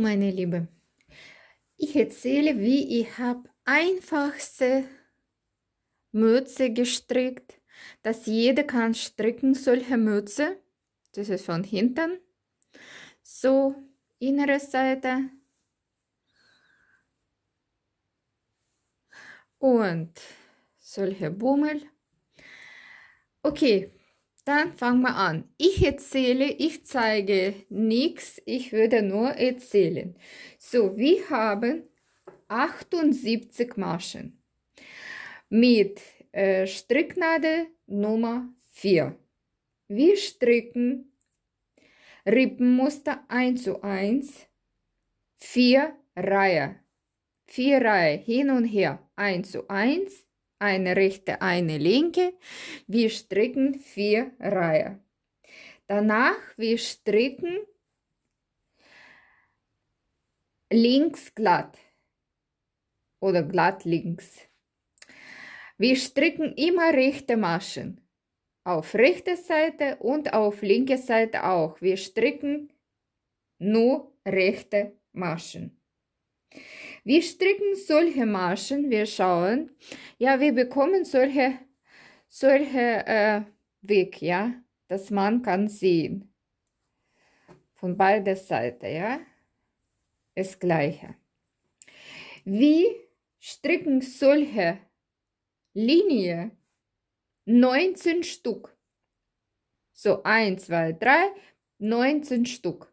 Meine Liebe, ich erzähle, wie ich habe einfachste Mütze gestrickt, dass jeder kann stricken solche Mütze. Das ist von hinten. So, innere Seite. Und solche Bummel. Okay, dann fangen wir an. Ich erzähle, ich zeige nichts, ich würde nur erzählen. So, wir haben 78 Maschen mit äh, Stricknadel Nummer 4. Wir stricken Rippenmuster 1 zu 1, 4 Reihe. 4 Reihe hin und her, 1 zu 1, eine rechte, eine linke. Wir stricken vier Reihen. Danach wir stricken links glatt oder glatt links. Wir stricken immer rechte Maschen. Auf rechte Seite und auf linke Seite auch. Wir stricken nur rechte Maschen. Wir stricken solche Maschen, wir schauen, ja, wir bekommen solche, solche äh, Weg, ja, dass man kann sehen. Von beider Seite, ja, ist gleiche. Wir stricken solche Linie 19 Stück. So, 1, 2, 3, 19 Stück.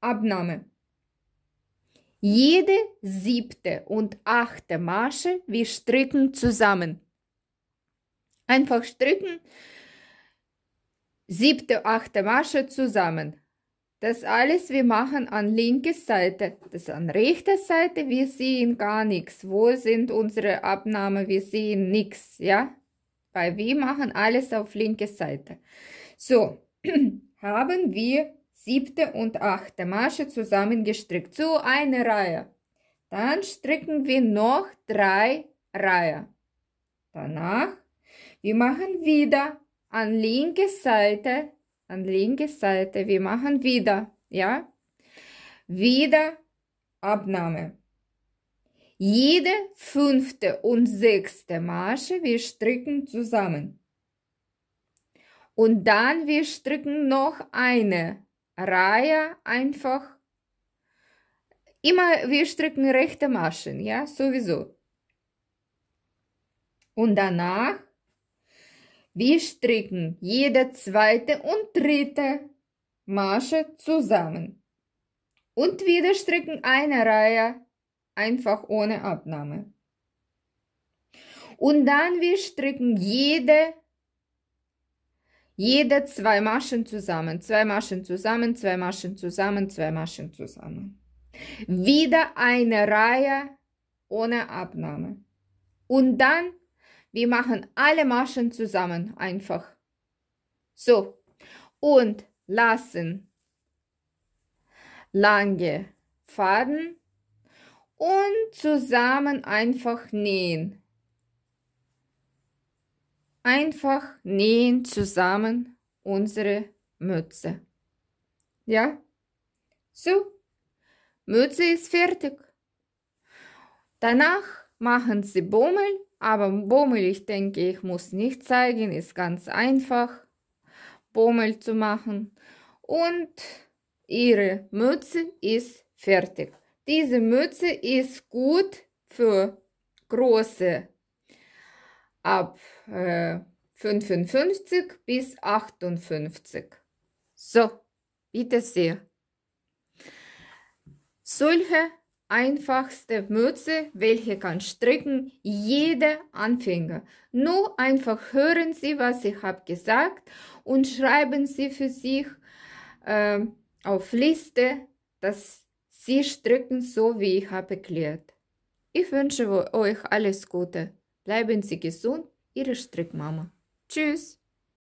Abnahme. Jede siebte und achte Masche wir stricken zusammen. Einfach stricken siebte, achte Masche zusammen. Das alles wir machen an linke Seite, das an rechter Seite, wir sehen gar nichts. Wo sind unsere Abnahme? Wir sehen nichts, ja? Weil wir machen alles auf linke Seite. So, haben wir siebte und achte Masche zusammengestrickt zu so einer Reihe. Dann stricken wir noch drei Reihe. Danach, wir machen wieder an linke Seite, an linke Seite, wir machen wieder, ja, wieder Abnahme. Jede fünfte und sechste Masche wir stricken zusammen. Und dann wir stricken noch eine Reihe einfach. Immer wir stricken rechte Maschen, ja, sowieso. Und danach, wir stricken jede zweite und dritte Masche zusammen. Und wieder stricken eine Reihe, einfach ohne Abnahme. Und dann wir stricken jede jede zwei Maschen zusammen, zwei Maschen zusammen, zwei Maschen zusammen, zwei Maschen zusammen. Wieder eine Reihe ohne Abnahme. Und dann, wir machen alle Maschen zusammen einfach. So. Und lassen lange Faden und zusammen einfach nähen. Einfach nähen zusammen unsere Mütze. Ja? So, Mütze ist fertig. Danach machen sie Bommel, aber Bommel, ich denke, ich muss nicht zeigen, ist ganz einfach, Bommel zu machen. Und ihre Mütze ist fertig. Diese Mütze ist gut für große ab äh, 55 bis 58. So, bitte sehr. Solche einfachste Mütze, welche kann stricken jeder Anfänger. Nur einfach hören Sie, was ich habe gesagt und schreiben Sie für sich äh, auf Liste, dass Sie stricken so, wie ich habe erklärt. Ich wünsche euch alles Gute. Bleiben Sie gesund, Ihre Strickmama. Tschüss!